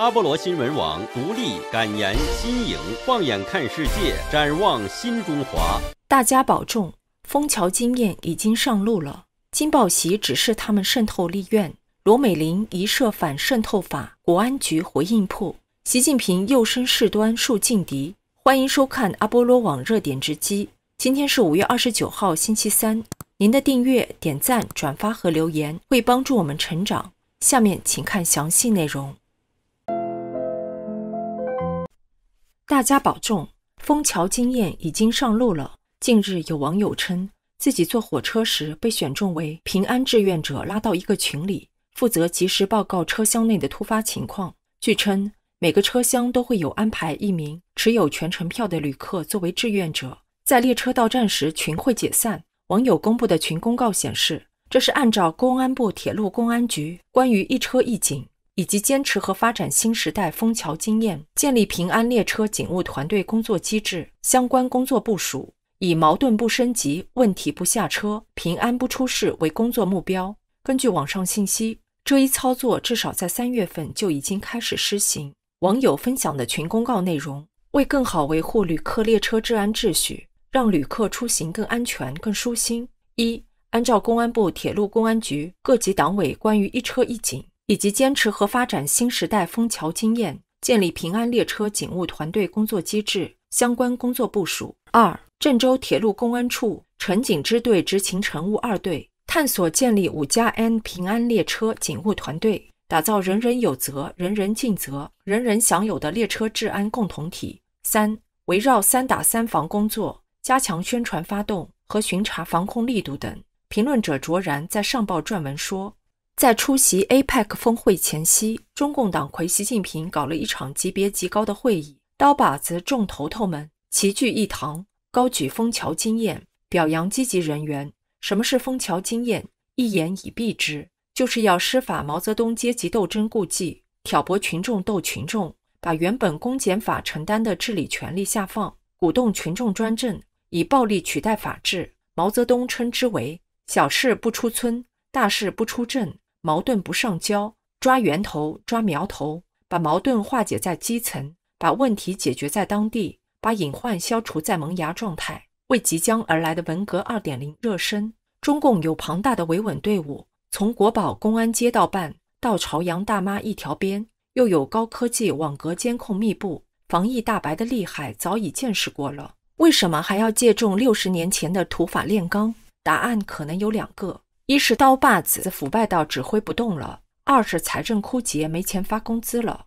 阿波罗新闻网独立敢言新颖，放眼看世界，展望新中华。大家保重。枫桥经验已经上路了。金宝喜指示他们渗透立院。罗美玲疑设反渗透法。国安局回应铺，习近平又生事端树劲敌。欢迎收看阿波罗网热点直击。今天是五月二十九号星期三。您的订阅、点赞、转发和留言会帮助我们成长。下面请看详细内容。大家保重。枫桥经验已经上路了。近日，有网友称自己坐火车时被选中为平安志愿者，拉到一个群里，负责及时报告车厢内的突发情况。据称，每个车厢都会有安排一名持有全程票的旅客作为志愿者，在列车到站时群会解散。网友公布的群公告显示，这是按照公安部铁路公安局关于“一车一警”。以及坚持和发展新时代枫桥经验，建立平安列车警务团队工作机制，相关工作部署，以矛盾不升级、问题不下车、平安不出事为工作目标。根据网上信息，这一操作至少在三月份就已经开始施行。网友分享的群公告内容：为更好维护旅客列车治安秩序，让旅客出行更安全、更舒心，一按照公安部、铁路公安局各级党委关于“一车一警”。以及坚持和发展新时代枫桥经验，建立平安列车警务团队工作机制，相关工作部署。二、郑州铁路公安处乘警支队执勤乘务二队探索建立五加 N 平安列车警务团队，打造人人有责、人人尽责、人人享有的列车治安共同体。三、围绕三打三防工作，加强宣传发动和巡查防控力度等。评论者卓然在上报撰文说。在出席 APEC 峰会前夕，中共党魁习近平搞了一场级别极高的会议，刀把子众头头们齐聚一堂，高举枫桥经验，表扬积极人员。什么是枫桥经验？一言以蔽之，就是要施法毛泽东阶级斗争故伎，挑拨群众斗群众，把原本公检法承担的治理权力下放，鼓动群众专政，以暴力取代法治。毛泽东称之为“小事不出村”。大事不出镇，矛盾不上交，抓源头、抓苗头，把矛盾化解在基层，把问题解决在当地，把隐患消除在萌芽状态，为即将而来的“文革”二点零热身。中共有庞大的维稳队伍，从国保、公安、街道办到朝阳大妈一条边，又有高科技网格监控密布，防疫大白的厉害早已见识过了。为什么还要借重六十年前的土法炼钢？答案可能有两个。一是刀把子腐败到指挥不动了，二是财政枯竭没钱发工资了。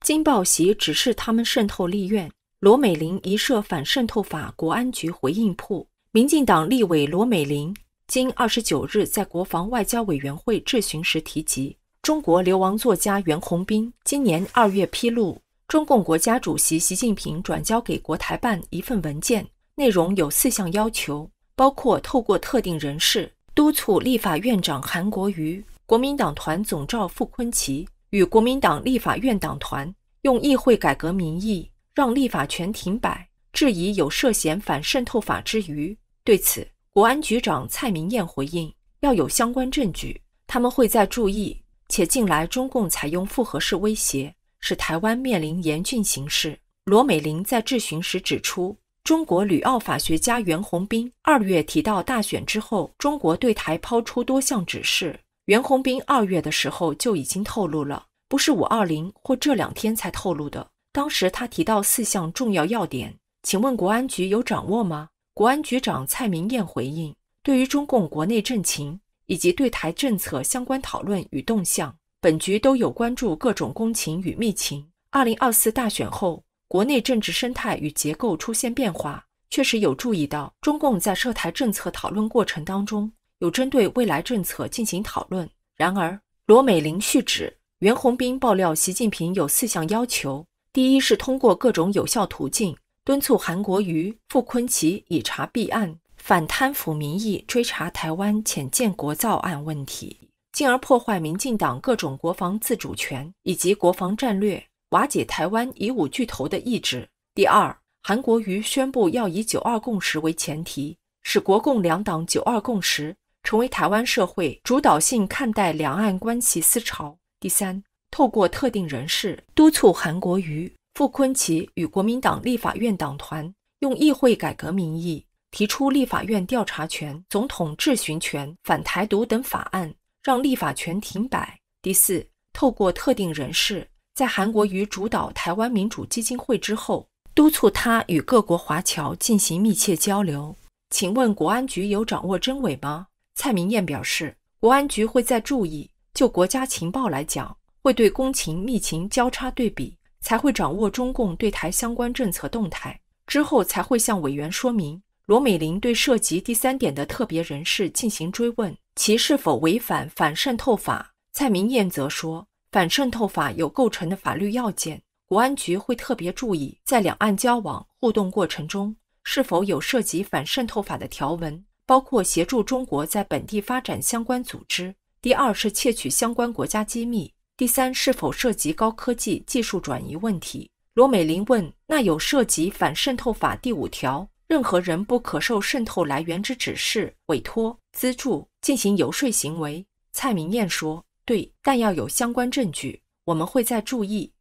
金报喜指示他们渗透立院，罗美玲一设反渗透法，国安局回应：铺民进党立委罗美玲今二十九日在国防外交委员会质询时提及，中国流亡作家袁宏斌今年二月披露，中共国家主席习近平转交给国台办一份文件。内容有四项要求，包括透过特定人士督促立法院长韩国瑜、国民党团总赵富坤奇与国民党立法院党团，用议会改革名义让立法权停摆，质疑有涉嫌反渗透法之余，对此，国安局长蔡明燕回应，要有相关证据，他们会在注意，且近来中共采用复合式威胁，使台湾面临严峻形势。罗美玲在质询时指出。中国旅澳法学家袁宏斌二月提到，大选之后，中国对台抛出多项指示。袁宏斌二月的时候就已经透露了，不是五二零或这两天才透露的。当时他提到四项重要要点，请问国安局有掌握吗？国安局长蔡明燕回应：对于中共国内政情以及对台政策相关讨论与动向，本局都有关注各种公情与密情。二零二四大选后。国内政治生态与结构出现变化，确实有注意到中共在涉台政策讨论过程当中，有针对未来政策进行讨论。然而，罗美玲续指，袁宏斌爆料，习近平有四项要求：第一是通过各种有效途径，敦促韩国瑜、傅昆萁以查弊案、反贪腐名义追查台湾浅建国造案问题，进而破坏民进党各种国防自主权以及国防战略。瓦解台湾以武拒投的意志。第二，韩国瑜宣布要以“九二共识”为前提，使国共两党“九二共识”成为台湾社会主导性看待两岸关系思潮。第三，透过特定人士督促韩国瑜、傅昆奇与国民党立法院党团，用议会改革名义提出立法院调查权、总统质询权、反台独等法案，让立法权停摆。第四，透过特定人士。在韩国瑜主导台湾民主基金会之后，督促他与各国华侨进行密切交流。请问国安局有掌握真伪吗？蔡明燕表示，国安局会在注意，就国家情报来讲，会对公情、密情交叉对比，才会掌握中共对台相关政策动态，之后才会向委员说明。罗美玲对涉及第三点的特别人士进行追问，其是否违反反渗透法？蔡明燕则说。反渗透法有构成的法律要件，国安局会特别注意在两岸交往互动过程中是否有涉及反渗透法的条文，包括协助中国在本地发展相关组织。第二是窃取相关国家机密。第三是否涉及高科技技术转移问题？罗美玲问：“那有涉及反渗透法第五条，任何人不可受渗透来源之指示、委托、资助进行游说行为。”蔡明燕说。对，但要有相关证据，我们会再注意。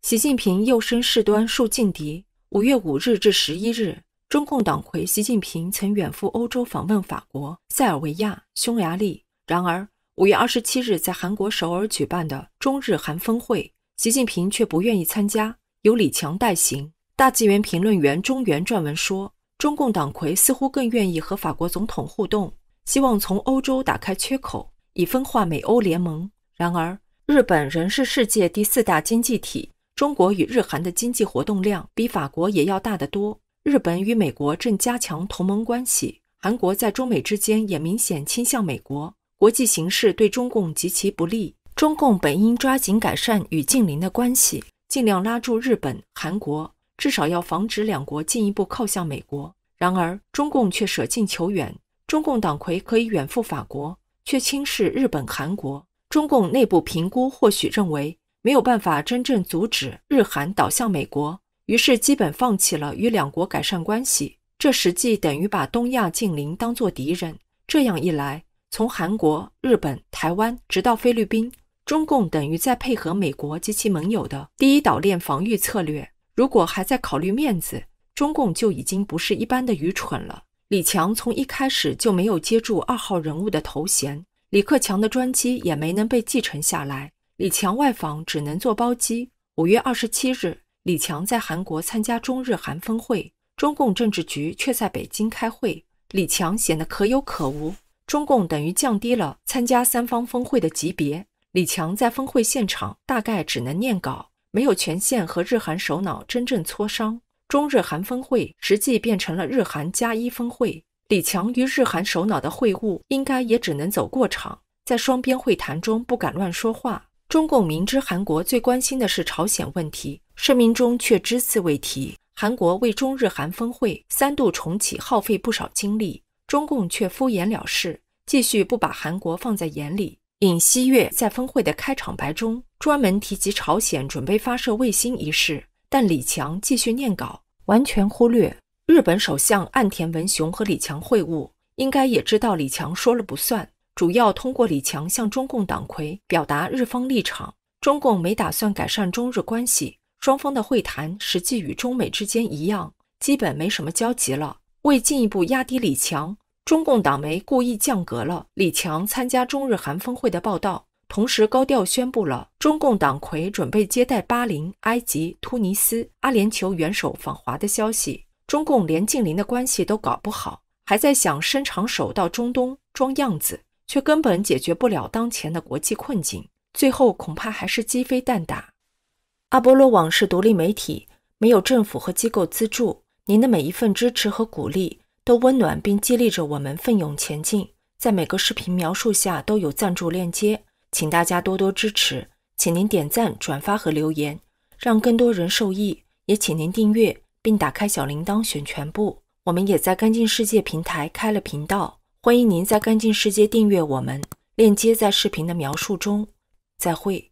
习近平又生事端树劲敌。五月五日至十一日，中共党魁习近平曾远赴欧洲访问法国、塞尔维亚、匈牙利。然而，五月二十七日在韩国首尔举办的中日韩峰会，习近平却不愿意参加，由李强代行。大纪元评论员中原撰文说，中共党魁似乎更愿意和法国总统互动。希望从欧洲打开缺口，以分化美欧联盟。然而，日本仍是世界第四大经济体，中国与日韩的经济活动量比法国也要大得多。日本与美国正加强同盟关系，韩国在中美之间也明显倾向美国。国际形势对中共极其不利，中共本应抓紧改善与近邻的关系，尽量拉住日本、韩国，至少要防止两国进一步靠向美国。然而，中共却舍近求远。中共党魁可以远赴法国，却轻视日本、韩国。中共内部评估或许认为没有办法真正阻止日韩倒向美国，于是基本放弃了与两国改善关系。这实际等于把东亚近邻当作敌人。这样一来，从韩国、日本、台湾直到菲律宾，中共等于在配合美国及其盟友的第一岛链防御策略。如果还在考虑面子，中共就已经不是一般的愚蠢了。李强从一开始就没有接住二号人物的头衔，李克强的专机也没能被继承下来，李强外访只能坐包机。五月二十七日，李强在韩国参加中日韩峰会，中共政治局却在北京开会，李强显得可有可无，中共等于降低了参加三方峰会的级别。李强在峰会现场大概只能念稿，没有权限和日韩首脑真正磋商。中日韩峰会实际变成了日韩加一峰会，李强与日韩首脑的会晤应该也只能走过场，在双边会谈中不敢乱说话。中共明知韩国最关心的是朝鲜问题，声明中却只字未提。韩国为中日韩峰会三度重启耗费不少精力，中共却敷衍了事，继续不把韩国放在眼里。尹锡悦在峰会的开场白中专门提及朝鲜准备发射卫星一事，但李强继续念稿。完全忽略日本首相岸田文雄和李强会晤，应该也知道李强说了不算，主要通过李强向中共党魁表达日方立场。中共没打算改善中日关系，双方的会谈实际与中美之间一样，基本没什么交集了。为进一步压低李强，中共党媒故意降格了李强参加中日韩峰会的报道。同时高调宣布了中共党魁准备接待巴林、埃及、突尼斯、阿联酋元首访华的消息。中共连近邻的关系都搞不好，还在想伸长手到中东装样子，却根本解决不了当前的国际困境，最后恐怕还是鸡飞蛋打。阿波罗网是独立媒体，没有政府和机构资助，您的每一份支持和鼓励都温暖并激励着我们奋勇前进。在每个视频描述下都有赞助链接。请大家多多支持，请您点赞、转发和留言，让更多人受益。也请您订阅并打开小铃铛，选全部。我们也在“干净世界”平台开了频道，欢迎您在“干净世界”订阅我们，链接在视频的描述中。再会。